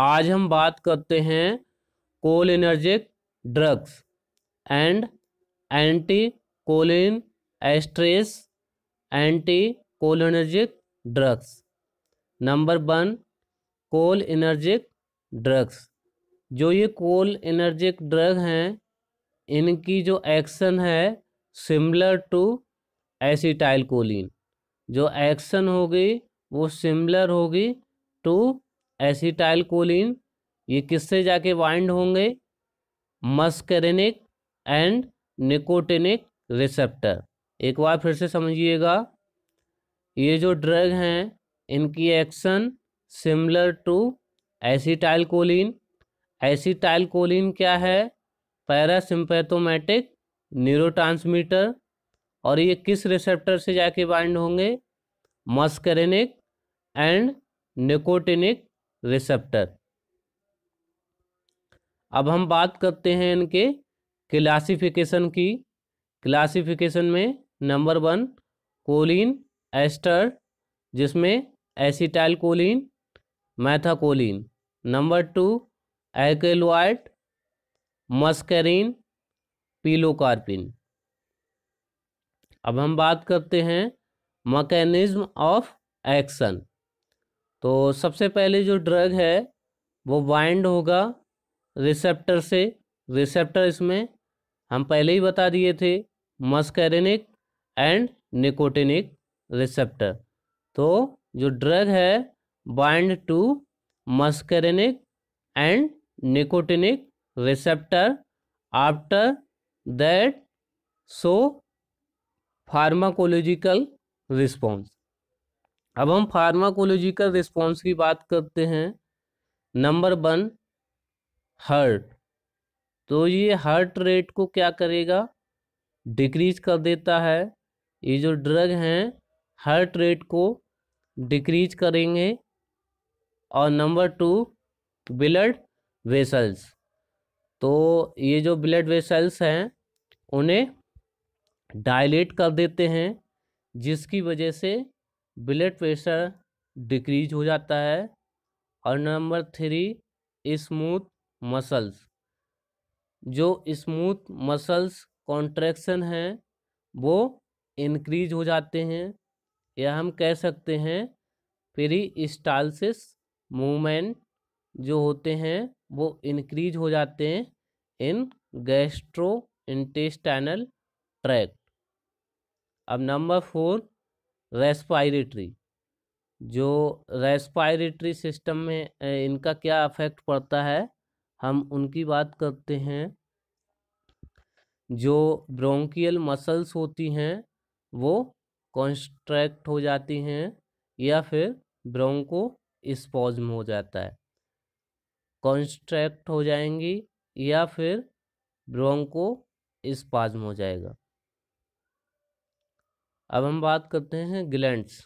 आज हम बात करते हैं cholinergic drugs and anticholinesterase anticholinergic drugs number one cholinergic drugs जो ये कोल एनर्जिक ड्रग हैं इनकी जो एक्शन है सिमिलर टू एसीटाइल कोलिन जो एक्शन होगी वो सिमिलर होगी टू एसिटाइल कोलिन ये किससे जाके वाइंड होंगे मस्करेनिक एंड निकोटेनिक रिसेप्टर एक बार फिर से समझिएगा ये जो ड्रग हैं इनकी action similar to acetylcholine acetylcholine क्या है पैरासिम्पैथोमेटिक न्यूरोट्रांसमीटर और ये किस रिसेप्टर से जाके बाइंड होंगे मस्करेनिक एंड निकोटिनिक रिसेप्टर अब हम बात करते हैं इनके क्लासिफिकेशन की क्लासिफिकेशन में नंबर वन कोलिन एस्टर जिसमें acetylcholine methacholine number two alkaloid muscarine pilocarpine अब हम बात करते हैं मकैनिज्म ऑफ एक्शन तो सबसे पहले जो ड्रग है वो बाइंड होगा रिसेप्टर से रिसेप्टर इसमें हम पहले ही बता दिए थे मस्कैरेनिक एंड निकोटिनिक रिसेप्टर तो जो ड्रग है bind to muscarinic and nicotinic receptor after that so pharmacological response अब हम फार्माकोलॉजिकल रिस्पॉन्स की बात करते हैं नंबर वन हर्ट तो ये हर्ट रेट को क्या करेगा डिक्रीज कर देता है ये जो ड्रग हैं हर्ट रेट को डिक्रीज करेंगे और नंबर टू ब्लड वेसल्स तो ये जो ब्लड वेसल्स हैं उन्हें डायलेट कर देते हैं जिसकी वजह से ब्लड प्रेशर डिक्रीज हो जाता है और नंबर थ्री स्मूथ मसल्स जो स्मूथ मसल्स कॉन्ट्रैक्शन हैं वो इंक्रीज हो जाते हैं या हम कह सकते हैं फ्री स्टालसिस मूवमेंट जो होते हैं वो इंक्रीज हो जाते हैं इन गैस्ट्रो इंटेस्टाइनल ट्रैक अब नंबर फोर रेस्पायरेटरी जो रेस्पायरेटरी सिस्टम में इनका क्या अफेक्ट पड़ता है हम उनकी बात करते हैं जो ब्रोंकियल मसल्स होती हैं वो कॉन्स्ट्रैक्ट हो जाती हैं या फिर ब्रोंको स्पॉज्म हो जाता है कॉन्स्ट्रैक्ट हो जाएंगी या फिर ब्रोंको स्पाज्म हो जाएगा अब हम बात करते हैं ग्लैंड्स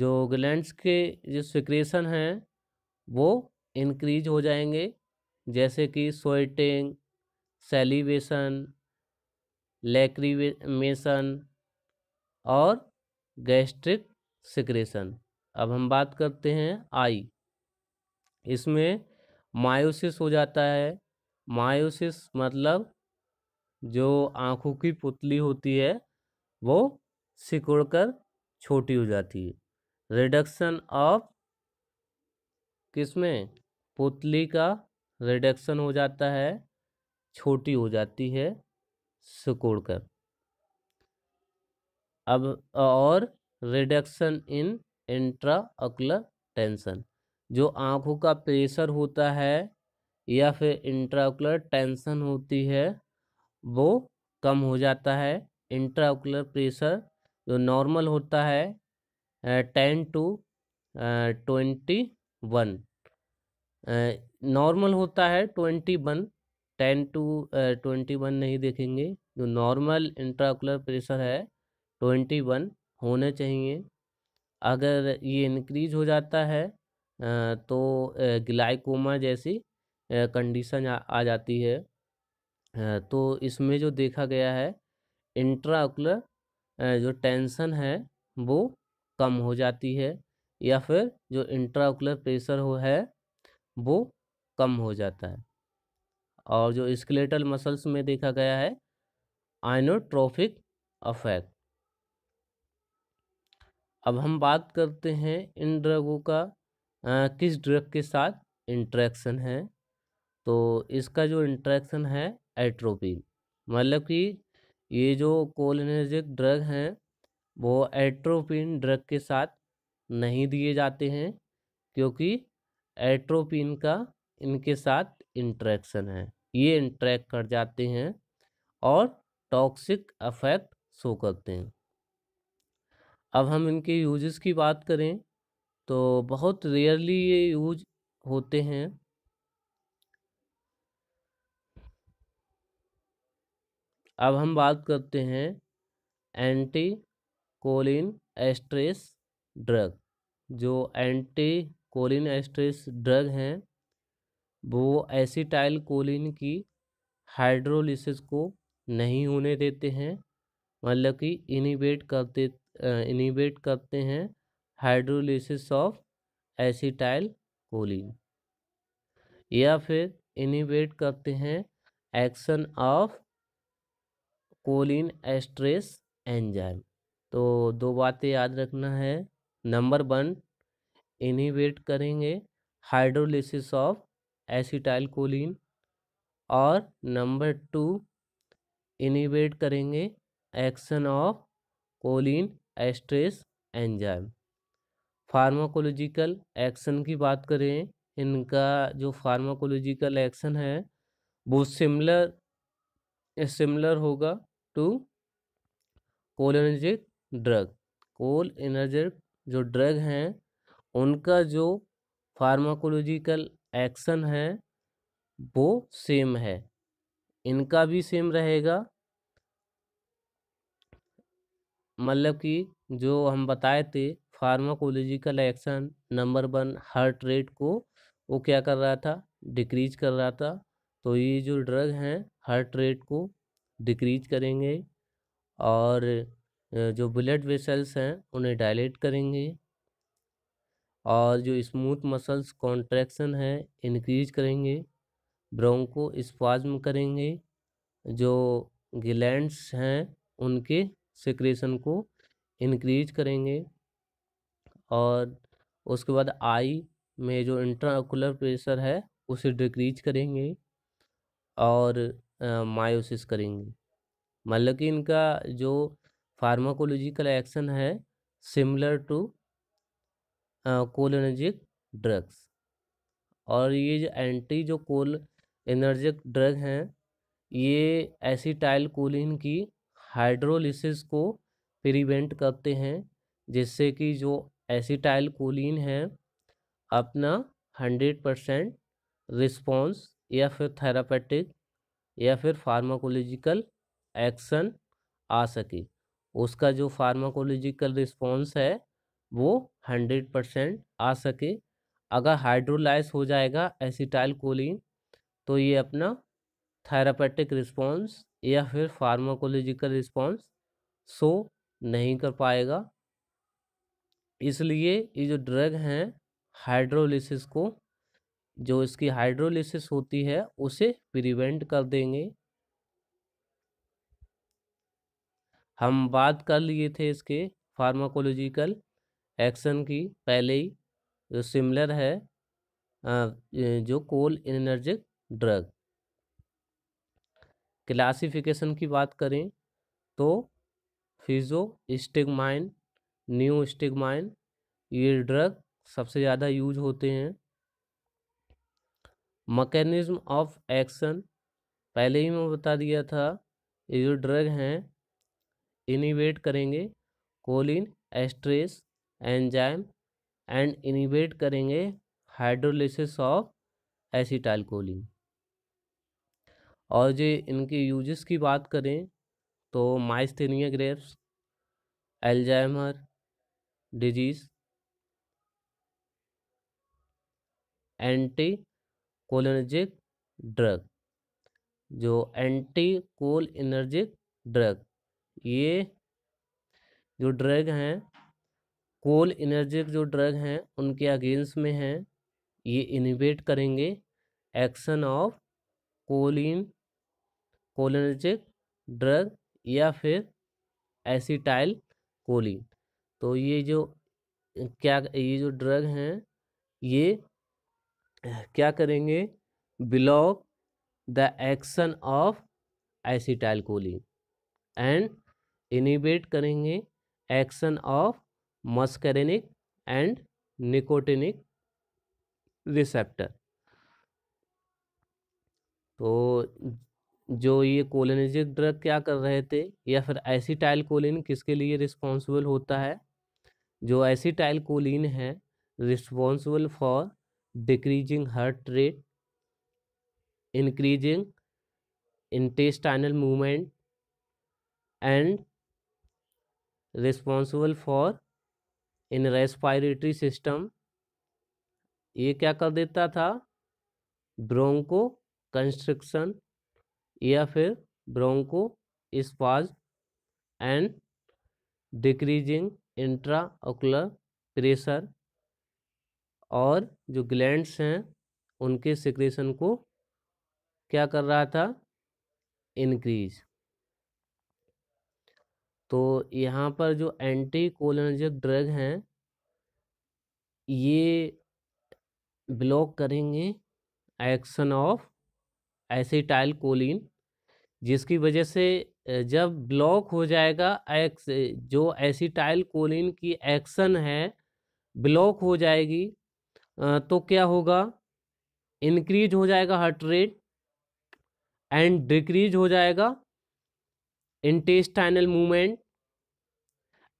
जो ग्लैंड्स के जो सिक्रेशन हैं वो इनक्रीज हो जाएंगे जैसे कि स्वेटिंग सेलिवेशन लेक्रीमेशन और गैस्ट्रिक सिक्रेशन अब हम बात करते हैं आई इसमें मायोसिस हो जाता है मायोसिस मतलब जो आँखों की पुतली होती है वो सिकुड़कर कर छोटी हो जाती है रिडक्शन ऑफ किसमें पुतली का रिडक्शन हो जाता है छोटी हो जाती है सिकुड़ कर अब और reduction in intraocular tension जो आँखों का प्रेशर होता है या फिर इंट्राकुलर टेंशन होती है वो कम हो जाता है इंट्राओकुलर प्रेशर जो नॉर्मल होता है ten to twenty one normal होता है twenty one ten to twenty one नहीं देखेंगे जो नॉर्मल इंट्राकुलर प्रेशर है ट्वेंटी वन होने चाहिए अगर ये इनक्रीज हो जाता है तो ग्लाइकोमा जैसी कंडीशन आ जाती है तो इसमें जो देखा गया है इंट्राओकुलर जो टेंशन है वो कम हो जाती है या फिर जो इंट्राओकुलर प्रेशर हो है वो कम हो जाता है और जो स्केलेटल मसल्स में देखा गया है आइनोट्रोफिक अफेक्ट अब हम बात करते हैं इन ड्रगों का आ, किस ड्रग के साथ इंट्रैक्शन है तो इसका जो इंट्रैक्शन है एट्रोपिन मतलब कि ये जो कोलिनर्जिक ड्रग हैं वो एट्रोपिन ड्रग के साथ नहीं दिए जाते हैं क्योंकि एट्रोपिन का इनके साथ इंट्रैक्शन है ये इंट्रैक्ट कर जाते हैं और टॉक्सिक अफेक्ट शो करते हैं अब हम इनके यूजेस की बात करें तो बहुत रेयरली ये यूज होते हैं अब हम बात करते हैं एंटी कोलिन एस्ट्रेस ड्रग जो एंटी कोलिन एस्ट्रेस ड्रग हैं वो एसिटाइल कोलिन की हाइड्रोलिसिस को नहीं होने देते हैं मतलब कि इनिबेट करते इनिबेट करते हैं हाइड्रोलिसिस ऑफ एसिटाइल कोलिन या फिर इनिबेट करते हैं action of cholinesterase enzyme तो दो बातें याद रखना है नंबर वन इनिवेट करेंगे हाइड्रोलिसिस ऑफ एसिटाइल कोलिन और नंबर टू इनिवेट करेंगे action of cholinesterase enzyme pharmacological action की बात करें इनका जो फार्माकोलॉजिकल एक्शन है वो सिमिलर सिमिलर होगा टू कोल ड्रग कोल एनर्जेटिक जो ड्रग हैं उनका जो फार्माकोलॉजिकल एक्शन है वो सेम है इनका भी सेम रहेगा मतलब कि जो हम बताए थे pharmacological action number one heart rate को वो क्या कर रहा था डिक्रीज कर रहा था तो ये जो ड्रग हैं हार्ट रेट को डिक्रीज करेंगे और जो ब्लड वेसल्स हैं उन्हें डायलेट करेंगे और जो स्मूथ मसल्स कॉन्ट्रैक्शन है इनक्रीज करेंगे ब्रोंको स्पाज्म करेंगे जो ग्लैंड्स हैं उनके सिक्रेशन को इनक्रीज करेंगे और उसके बाद आई में जो इंट्राकुलर प्रेशर है उसे डिक्रीज करेंगे और मायोसिस करेंगे मतलब कि इनका जो फार्माकोलॉजिकल एक्शन है सिमिलर टू कोलर्जिक ड्रग्स और ये जो एंटी जो कोल एनर्जिक ड्रग हैं ये एसिटाइल कोलिन की हाइड्रोलिसिस को प्रिवेंट करते हैं जिससे कि जो एसीटाइल कोलिन है अपना हंड्रेड परसेंट रिस्पॉन्स या फिर थेरापेटिक या फिर फार्माकोलॉजिकल एक्शन आ सके उसका जो फार्माकोलॉजिकल रिस्पॉन्स है वो हंड्रेड परसेंट आ सके अगर हाइड्रोलाइज हो जाएगा एसिटाइल कोलिन तो ये अपना थेरापेटिक रिस्पॉन्स या फिर फार्माकोलॉजिकल रिस्पॉन्स शो नहीं कर पाएगा इसलिए ये जो ड्रग हैं हाइड्रोलिसिस को जो इसकी हाइड्रोलिसिस होती है उसे प्रिवेंट कर देंगे हम बात कर लिए थे इसके फार्माकोलॉजिकल एक्शन की पहले ही जो सिमिलर है जो कोल एनर्जिक ड्रग क्लासिफिकेशन की बात करें तो फिजो स्टिगमाइन न्यू स्टिगमाइन ये ड्रग सबसे ज़्यादा यूज होते हैं मकैनिज़्म ऑफ एक्शन पहले ही मैं बता दिया था ये जो ड्रग हैं इनिवेट करेंगे cholinesterase enzyme and inhibit करेंगे हाइड्रोलिसिस ऑफ एसिटाइल कोलिन और जो इनके यूजेस की बात करें तो myasthenia gravis Alzheimer disease anticholinergic drug जो एंटी कोल एनर्जिक ड्रग ये जो ड्रग हैं कोल एनर्जिक जो ड्रग हैं उनके अगेंस्ट में हैं ये इनिवेट करेंगे action of choline cholinergic drug या फिर एसीटाइल कोलिन तो ये जो क्या ये जो ड्रग हैं ये क्या करेंगे block the action of choline and inhibit करेंगे action of muscarinic and nicotinic receptor तो जो ये कोलिनजिक ड्रग क्या कर रहे थे या फिर एसिटाइल कोलिन किसके लिए रिस्पॉन्सिबल होता है जो एसिटाइल कोलिन है responsible for decreasing heart rate increasing intestinal movement and responsible for in respiratory system ये क्या कर देता था ब्रोंको कंस्ट्रक्शन या फिर bronchospasm and decreasing intraocular pressure और जो ग्लैंड्स हैं उनके सिक्रेशन को क्या कर रहा था इनक्रीज तो यहाँ पर जो एंटी कोलोनजिक ड्रग हैं ये ब्लॉक करेंगे एक्शन ऑफ एसिटाइल कोलिन जिसकी वजह से जब ब्लॉक हो जाएगा एक्स जो एसिटाइल कोलिन की एक्शन है ब्लॉक हो जाएगी तो क्या होगा इंक्रीज हो जाएगा हार्ट रेट एंड डिक्रीज हो जाएगा intestinal movement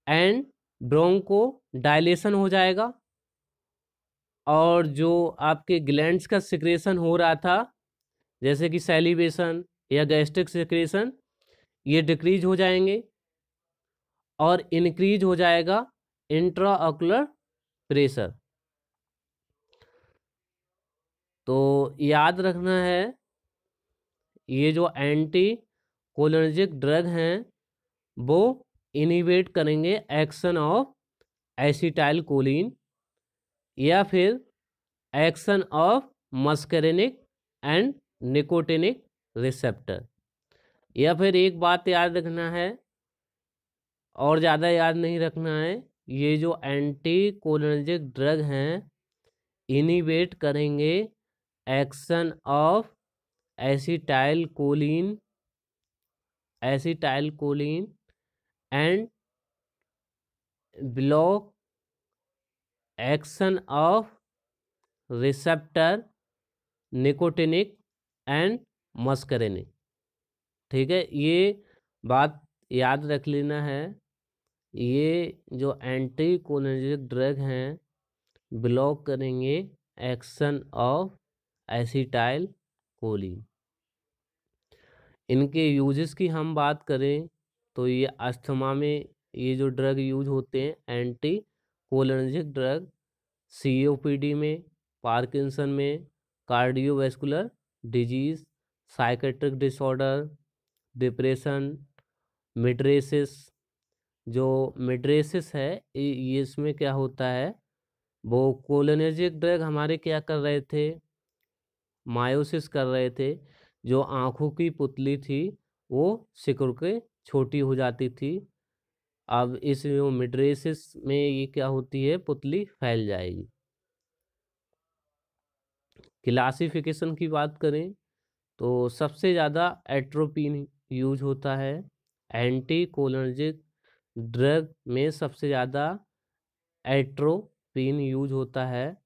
and bronchodilation हो जाएगा और जो आपके ग्लैंड्स का सिक्रेशन हो रहा था जैसे कि सेलिवेशन या गैस्ट्रिक सिक्रेशन ये डिक्रीज हो जाएंगे और इनक्रीज हो जाएगा इंट्राऑकुलर प्रेशर तो याद रखना है ये जो एंटी कोलर्जिक ड्रग हैं वो इनिवेट करेंगे एक्शन ऑफ एसिटाइल कोलिन या फिर action of muscarinic and nicotinic receptor या फिर एक बात याद रखना है और ज़्यादा याद नहीं रखना है ये जो एंटी कोलर्जिक ड्रग हैं इनिवेट करेंगे action of acetylcholine acetylcholine and block action of receptor nicotinic and muscarinic ठीक है ये बात याद रख लेना है ये जो एंटी कोलिनर्जिक ड्रग हैं ब्लॉक करेंगे एक्शन ऑफ एसीटाइल कोलिन इनके यूजेस की हम बात करें तो ये अस्थमा में ये जो ड्रग यूज होते हैं एंटी कोलर्जिक ड्रग सीओपीडी में पार्किंसन में cardiovascular disease psychiatric disorder depression mydriasis जो मिड्रेसिस है ये इसमें क्या होता है वो कोलोनर्जिक ड्रग हमारे क्या कर रहे थे मायोसिस कर रहे थे जो आँखों की पुतली थी वो सिकुड़ के छोटी हो जाती थी अब इस मिड्रेसिस में ये क्या होती है पुतली फैल जाएगी क्लासिफिकेशन की बात करें तो सबसे ज़्यादा एट्रोपिन यूज होता है एंटी कोलर्जिक ड्रग में सबसे ज़्यादा एट्रोपिन यूज होता है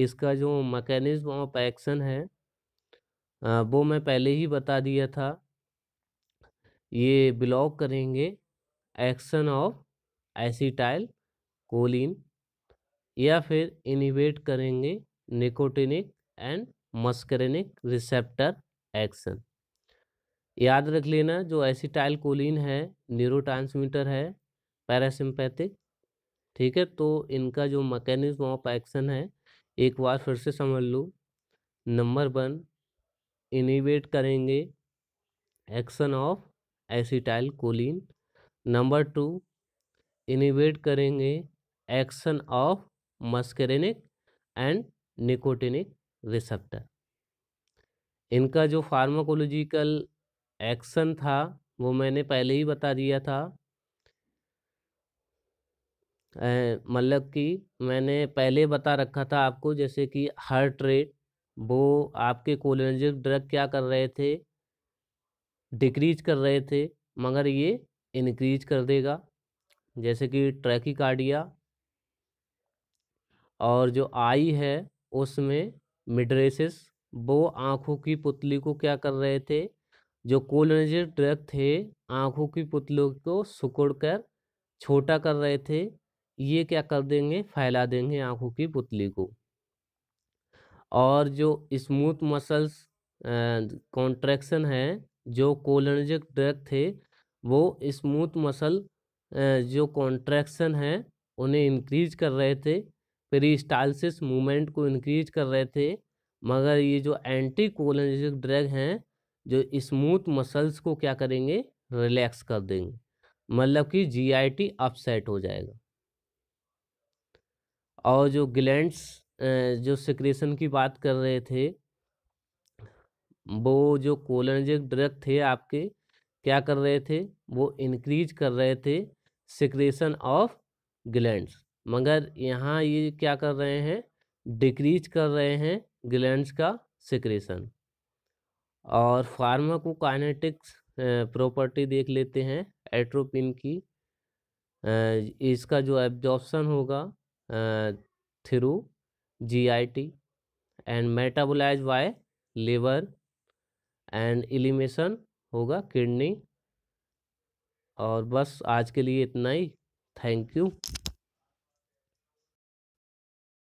इसका जो मैकेनिज्म ऑफ एक्शन है वो मैं पहले ही बता दिया था ये ब्लॉक करेंगे एक्शन ऑफ एसीटाइल कोलिन या फिर इनिवेट करेंगे nicotinic and muscarinic receptor action याद रख लेना जो एसीटाइल कोलिन है न्यूरोट्रांसमीटर है पैरासिम्पैथिक ठीक है तो इनका जो मैकेनिज्म ऑफ एक्शन है एक बार फिर से समझ लो नंबर वन इनिवेट करेंगे action of acetylcholine number two इनिवेट करेंगे action of muscarinic and nicotinic receptor इनका जो फार्माकोलॉजिकल एक्शन था वो मैंने पहले ही बता दिया था मतलब कि मैंने पहले बता रखा था आपको जैसे कि हार्ट रेट वो आपके कोलिनजिव ड्रग क्या कर रहे थे डिक्रीज कर रहे थे मगर ये इनक्रीज कर देगा जैसे कि ट्रैकिकार्डिया और जो आई है उसमें मिड्रेसिस वो आँखों की पुतली को क्या कर रहे थे जो कोलनजिव ड्रग थे आँखों की पुतलों को सुकुड़ कर छोटा कर रहे थे ये क्या कर देंगे फैला देंगे आँखों की पुतली को और जो स्मूथ मसल्स कॉन्ट्रैक्शन है जो कोलनजिक ड्रग थे वो स्मूथ मसल जो कॉन्ट्रैक्शन है उन्हें इंक्रीज कर रहे थे पेरिस्टालसिस मूवमेंट को इंक्रीज कर रहे थे मगर ये जो एंटी कोलनजिक ड्रग हैं जो स्मूथ मसल्स को क्या करेंगे रिलैक्स कर देंगे मतलब कि जीआईटी अपसेट हो जाएगा और जो ग्लैंड्स जो सिक्रेशन की बात कर रहे थे वो जो कोलनजिक ड्रग थे आपके क्या कर रहे थे वो इनक्रीज कर रहे थे सिक्रेशन ऑफ ग्लैंड्स मगर यहाँ ये क्या कर रहे हैं डिक्रीज कर रहे हैं ग्लैंड्स का सिक्रेशन और फार्माकोकाइनेटिक्स प्रॉपर्टी देख लेते हैं एट्रोपिन की इसका जो एब्जॉर्प्शन होगा through GIT and metabolise by liver and elimination होगा किडनी और बस आज के लिए इतना ही थैंक यू